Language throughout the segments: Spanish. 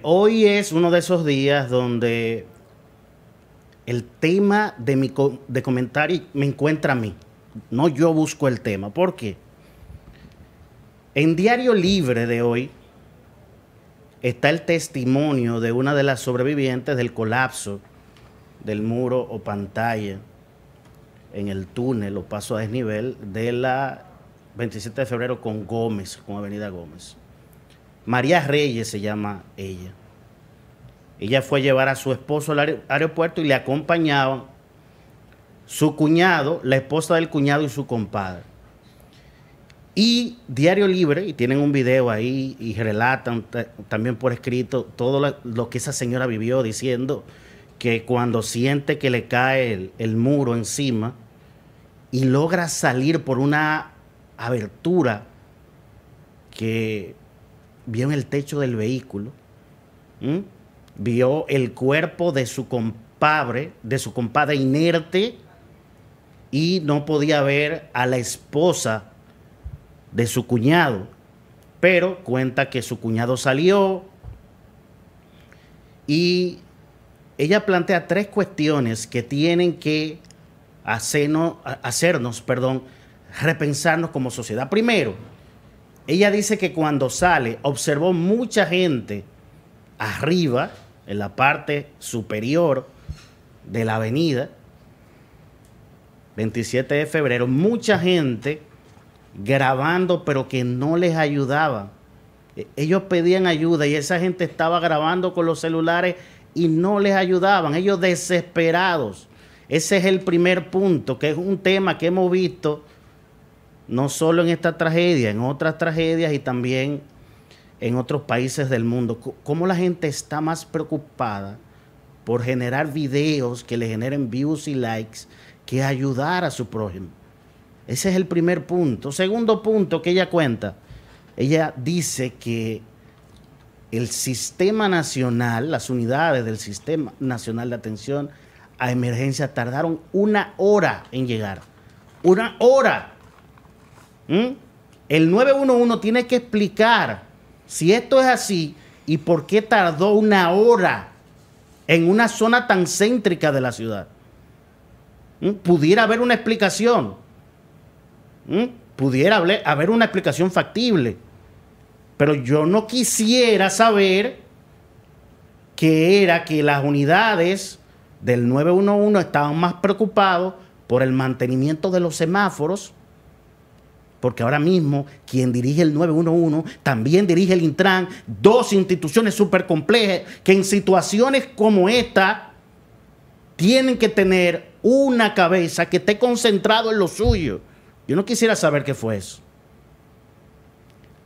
Hoy es uno de esos días donde el tema de mi de comentario me encuentra a mí. No yo busco el tema. ¿Por qué? En Diario Libre de hoy está el testimonio de una de las sobrevivientes del colapso del muro o pantalla en el túnel o paso a desnivel de la 27 de febrero con Gómez, con Avenida Gómez. María Reyes se llama ella. Ella fue a llevar a su esposo al aeropuerto y le acompañaban su cuñado, la esposa del cuñado y su compadre. Y Diario Libre, y tienen un video ahí y relatan también por escrito todo lo, que esa señora vivió diciendo que cuando siente que le cae el muro encima y logra salir por una abertura que vio en el techo del vehículo, vio el cuerpo de su compadre, de su compadre inerte, y no podía ver a la esposa de su cuñado. Pero cuenta que su cuñado salió y ella plantea tres cuestiones que tienen que hacernos, repensarnos como sociedad. Primero, ella dice que cuando sale observó mucha gente arriba, en la parte superior de la avenida, 27 de febrero, mucha gente grabando pero que no les ayudaba. E, ellos pedían ayuda y esa gente estaba grabando con los celulares y no les ayudaban, ellos desesperados. Ese es el primer punto, que es un tema que hemos visto no solo en esta tragedia, en otras tragedias y también en otros países del mundo. ¿Cómo la gente está más preocupada por generar videos que le generen views y likes que ayudar a su prójimo? Ese es el primer punto. Segundo punto que ella cuenta, ella dice que el sistema nacional, las unidades del Sistema Nacional de Atención a Emergencia tardaron una hora en llegar. Una hora ¿Mm? El 911 tiene que explicar si esto es así y por qué tardó una hora en una zona tan céntrica de la ciudad. ¿Mm? Pudiera haber una explicación. ¿Mm? Pudiera haber una explicación factible. Pero yo no quisiera saber que era que las unidades del 911 estaban más preocupados por el mantenimiento de los semáforos porque ahora mismo quien dirige el 911 también dirige el Intran, dos instituciones súper complejas que en situaciones como esta tienen que tener una cabeza que esté concentrado en lo suyo. Yo no quisiera saber qué fue eso.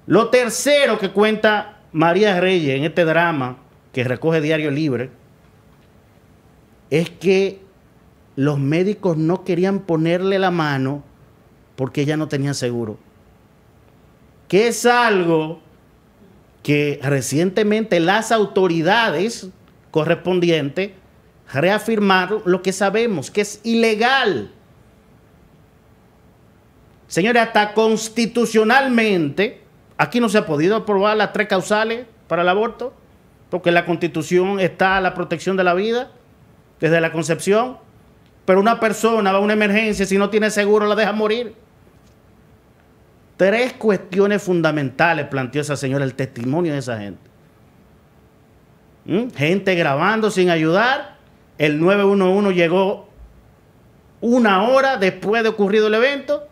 Lo tercero que cuenta María Reyes en este drama que recoge Diario Libre es que los médicos no querían ponerle la mano porque ella no tenía seguro. Que es algo que recientemente las autoridades correspondientes reafirmaron lo que sabemos, que es ilegal. Señores, hasta constitucionalmente, aquí no se ha podido aprobar las tres causales para el aborto, porque la constitución está a la protección de la vida desde la concepción, pero una persona va a una emergencia, si no tiene seguro, la deja morir. Tres cuestiones fundamentales planteó esa señora, el testimonio de esa gente. ¿Mm? Gente grabando sin ayudar. El 911 llegó una hora después de ocurrido el evento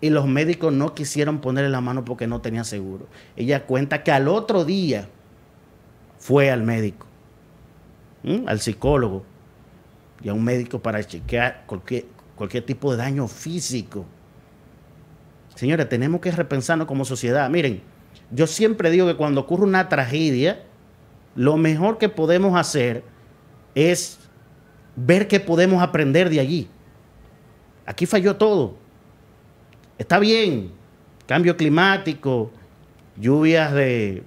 y los médicos no quisieron ponerle la mano porque no tenía seguro. Ella cuenta que al otro día fue al médico, ¿Mm? al psicólogo y a un médico para chequear cualquier tipo de daño físico Señores, tenemos que repensarnos como sociedad. Miren, yo siempre digo que cuando ocurre una tragedia, lo mejor que podemos hacer es ver qué podemos aprender de allí. Aquí falló todo. Está bien, cambio climático, lluvias de,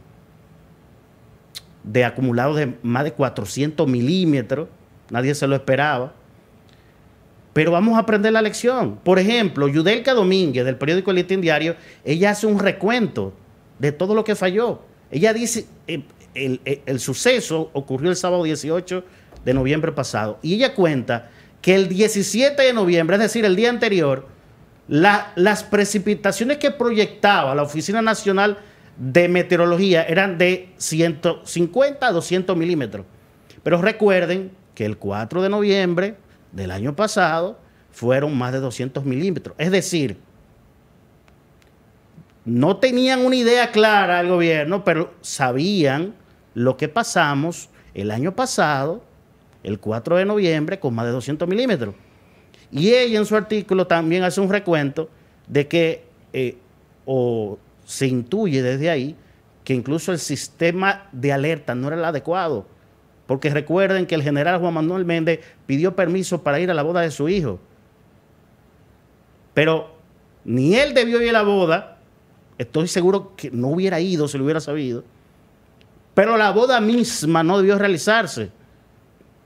de acumulados de más de 400 milímetros, nadie se lo esperaba. Pero vamos a aprender la lección. Por ejemplo, Yudelka Domínguez del periódico El Diario, ella hace un recuento de todo lo que falló. Ella dice, eh, eh, el, suceso ocurrió el sábado 18 de noviembre pasado. Y ella cuenta que el 17 de noviembre, es decir, el día anterior, las precipitaciones que proyectaba la Oficina Nacional de Meteorología eran de 150 a 200 milímetros. Pero recuerden que el 4 de noviembre del año pasado fueron más de 200 milímetros. Es decir, no tenían una idea clara al gobierno, pero sabían lo que pasamos el año pasado, el 4 de noviembre, con más de 200 milímetros. Y ella en su artículo también hace un recuento de que, eh, o se intuye desde ahí, que incluso el sistema de alerta no era el adecuado porque recuerden que el general Juan Manuel Méndez pidió permiso para ir a la boda de su hijo. Pero ni él debió ir a la boda, estoy seguro que no hubiera ido si lo hubiera sabido, pero la boda misma no debió realizarse.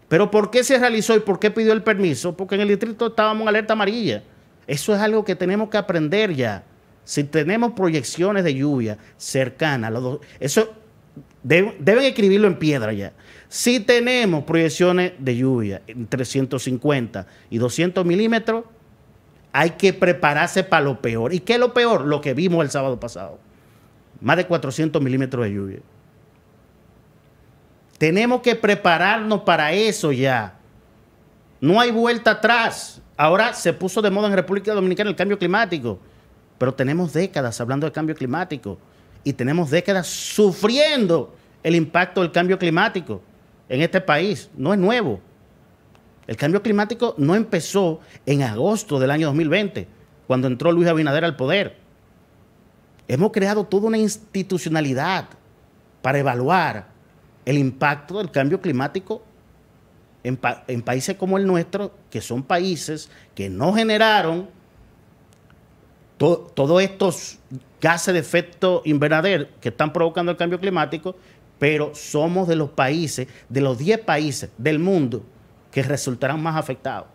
Pero ¿por qué se realizó y por qué pidió el permiso? Porque en el distrito estábamos en alerta amarilla. Eso es algo que tenemos que aprender ya. Si tenemos proyecciones de lluvia cercanas, eso Deben, escribirlo en piedra ya. Si tenemos proyecciones de lluvia entre 150 y 200 milímetros, hay que prepararse para lo peor. ¿Y qué es lo peor? Lo que vimos el sábado pasado. Más de 400 milímetros de lluvia. Tenemos que prepararnos para eso ya. No hay vuelta atrás. Ahora se puso de moda en República Dominicana el cambio climático, pero tenemos décadas hablando de cambio climático y tenemos décadas sufriendo el impacto del cambio climático en este país. No es nuevo. El cambio climático no empezó en agosto del año 2020, cuando entró Luis Abinader al poder. Hemos creado toda una institucionalidad para evaluar el impacto del cambio climático en, en países como el nuestro, que son países que no generaron todos estos gases de efecto invernadero que están provocando el cambio climático, pero somos de los países, de los 10 países del mundo que resultarán más afectados.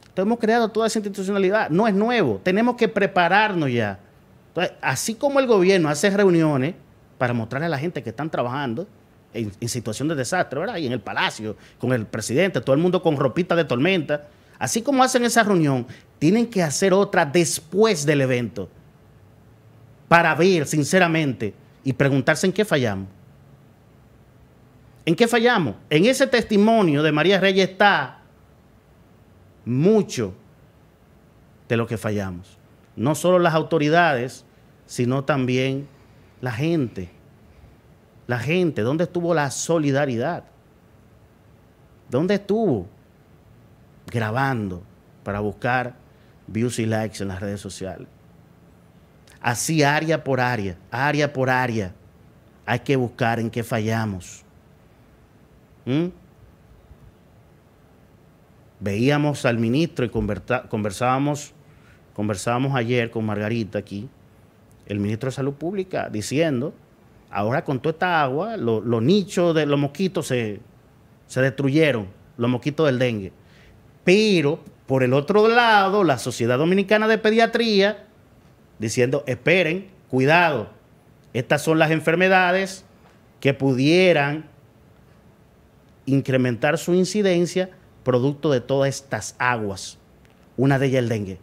Entonces hemos creado toda esa institucionalidad, no es nuevo, tenemos que prepararnos ya. así como el gobierno hace reuniones para mostrarle a la gente que están trabajando, en, situación de desastre, ¿verdad? Y en el palacio, con el presidente, todo el mundo con ropita de tormenta. Así como hacen esa reunión, tienen que hacer otra después del evento para ver sinceramente y preguntarse en qué fallamos. ¿En qué fallamos? En ese testimonio de María Reyes está mucho de lo que fallamos. No solo las autoridades, sino también la gente. La gente, ¿dónde estuvo la solidaridad? ¿Dónde estuvo grabando para buscar views y likes en las redes sociales. Así área por área, área por área, hay que buscar en qué fallamos. ¿Mm? Veíamos al ministro y conversábamos, conversábamos ayer con Margarita aquí, el ministro de Salud Pública, diciendo, ahora con toda esta agua, los nichos de los mosquitos se, se destruyeron, los mosquitos del dengue. Pero por el otro lado, la Sociedad Dominicana de Pediatría diciendo, esperen, cuidado, estas son las enfermedades que pudieran incrementar su incidencia producto de todas estas aguas. Una de ellas el dengue.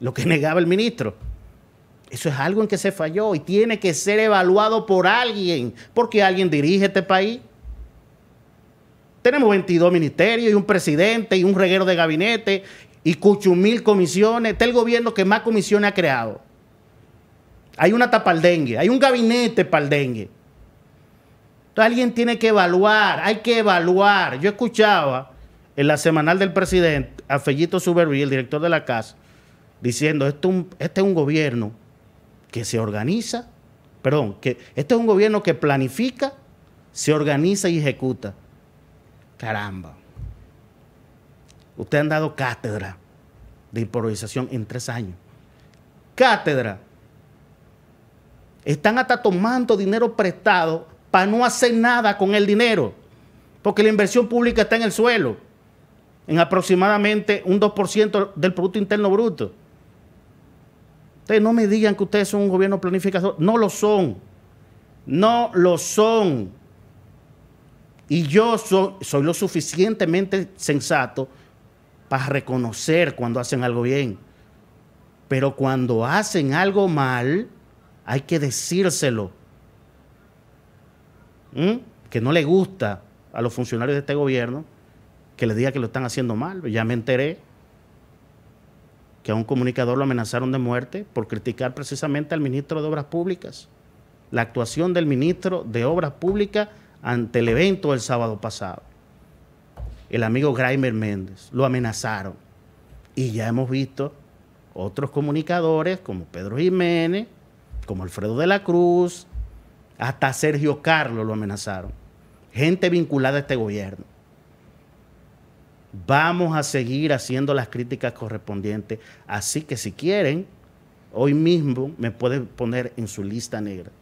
Lo que negaba el ministro. Eso es algo en que se falló y tiene que ser evaluado por alguien, porque alguien dirige este país. Tenemos 22 ministerios y un presidente y un reguero de gabinete y cuchumil comisiones. Está el gobierno que más comisiones ha creado. Hay una tapaldengue, hay un gabinete paldengue. Entonces alguien tiene que evaluar, hay que evaluar. Yo escuchaba en la semanal del presidente a Fellito Suberví, el director de la casa, diciendo, este, este es un gobierno que se organiza, perdón, que este es un gobierno que planifica, se organiza y ejecuta. Caramba. Ustedes han dado cátedra de improvisación en tres años. Cátedra. Están hasta tomando dinero prestado para no hacer nada con el dinero. Porque la inversión pública está en el suelo. En aproximadamente un 2% del Producto Interno Bruto. Ustedes no me digan que ustedes son un gobierno planificador. No lo son. No lo son. Y yo soy lo suficientemente sensato para reconocer cuando hacen algo bien. Pero cuando hacen algo mal, hay que decírselo. ¿Mm? Que no le gusta a los funcionarios de este gobierno que le diga que lo están haciendo mal. Ya me enteré que a un comunicador lo amenazaron de muerte por criticar precisamente al ministro de Obras Públicas. La actuación del ministro de Obras Públicas ante el evento del sábado pasado. El amigo Graimer Méndez lo amenazaron. Y ya hemos visto otros comunicadores como Pedro Jiménez, como Alfredo de la Cruz, hasta Sergio Carlos lo amenazaron. Gente vinculada a este gobierno. Vamos a seguir haciendo las críticas correspondientes. Así que si quieren, hoy mismo me pueden poner en su lista negra.